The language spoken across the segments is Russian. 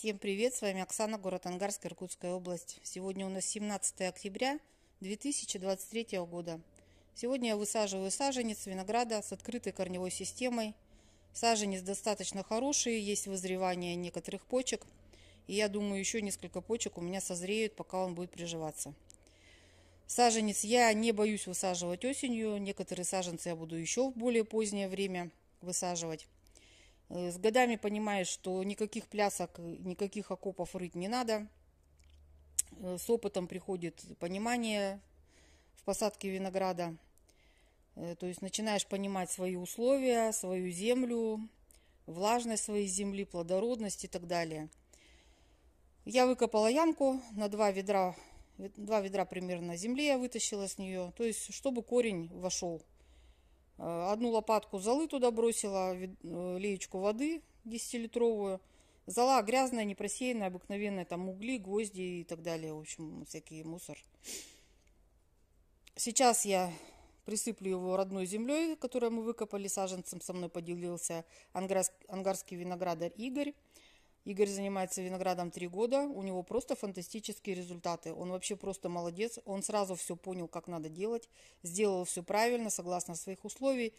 Всем привет, с вами Оксана, город Ангарск, Иркутская область. Сегодня у нас 17 октября 2023 года. Сегодня я высаживаю саженец винограда с открытой корневой системой. Саженец достаточно хороший, есть вызревание некоторых почек. И я думаю, еще несколько почек у меня созреют, пока он будет приживаться. Саженец я не боюсь высаживать осенью. Некоторые саженцы я буду еще в более позднее время высаживать. Э, с годами понимаешь, что никаких плясок, никаких окопов рыть не надо. Э, с опытом приходит понимание в посадке винограда. Э, то есть начинаешь понимать свои условия, свою землю, влажность своей земли, плодородность и так далее. Я выкопала ямку на два ведра, два ведра примерно земли я вытащила с нее, то есть чтобы корень вошел. Э, одну лопатку золы туда бросила, э, леечку воды 10-литровую. Зола грязная, непросеянная, обыкновенная, там угли, гвозди и так далее, в общем, всякий мусор. Сейчас я присыплю его родной землей, которую мы выкопали, саженцем со мной поделился ангарский виноградарь Игорь. Игорь занимается виноградом три года, у него просто фантастические результаты. Он вообще просто молодец, он сразу все понял, как надо делать, сделал все правильно, согласно своих условий.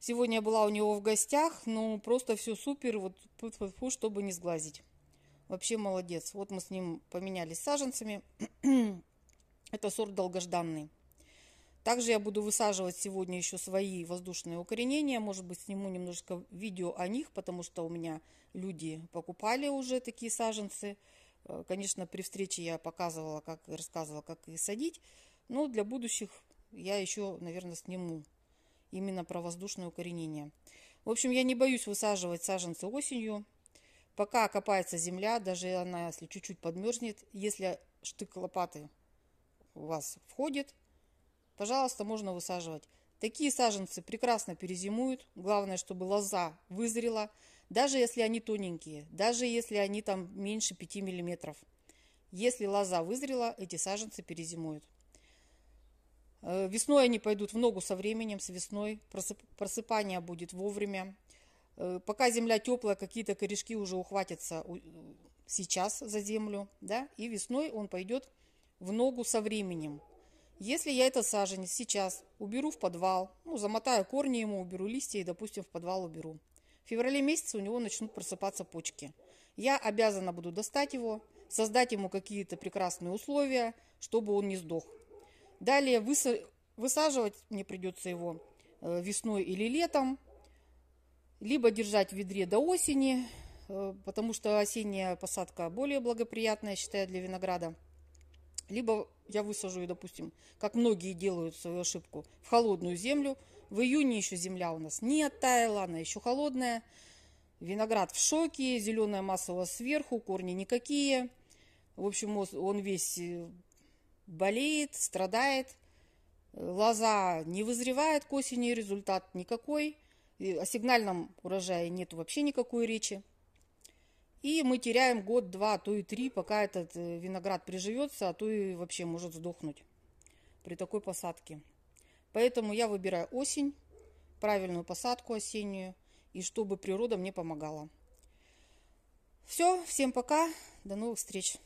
Сегодня я была у него в гостях, ну просто все супер, вот фу -фу -фу, чтобы не сглазить. Вообще молодец. Вот мы с ним поменялись саженцами. Это сорт долгожданный. Также я буду высаживать сегодня еще свои воздушные укоренения. Может быть, сниму немножко видео о них, потому что у меня люди покупали уже такие саженцы. Э, конечно, при встрече я показывала, как рассказывала, как их садить. Но для будущих я еще, наверное, сниму именно про воздушное укоренение. В общем, я не боюсь высаживать саженцы осенью. Пока копается земля, даже она, если чуть-чуть подмерзнет, если штык лопаты у вас входит, Пожалуйста, можно высаживать. Такие саженцы прекрасно перезимуют. Главное, чтобы лоза вызрела, даже если они тоненькие, даже если они там меньше 5 мм. Если лоза вызрела, эти саженцы перезимуют. Э, весной они пойдут в ногу со временем, с весной. Просыпание будет вовремя. Э, пока земля теплая, какие-то корешки уже ухватятся сейчас за землю. Да? И весной он пойдет в ногу со временем. Если я этот саженец сейчас уберу в подвал, ну, замотаю корни ему, уберу листья и, допустим, в подвал уберу. В феврале месяце у него начнут просыпаться почки. Я обязана буду достать его, создать ему какие-то прекрасные условия, чтобы он не сдох. Далее высаживать мне придется его э, весной или летом, либо держать в ведре до осени, э, потому что осенняя посадка более благоприятная, считаю, для винограда. Либо я высажу ее, допустим, как многие делают свою ошибку, в холодную землю. В июне еще земля у нас не оттаяла, она еще холодная. Виноград в шоке, зеленая масса у вас сверху, корни никакие. В общем, он весь э, болеет, страдает. Лоза не вызревает к осени, результат никакой. о сигнальном урожае нет вообще никакой речи. И мы теряем год, два, а то и три, пока этот э, виноград приживется, а то и вообще может сдохнуть при такой посадке. Поэтому я выбираю осень, правильную посадку осеннюю, и чтобы природа мне помогала. Все, всем пока, до новых встреч!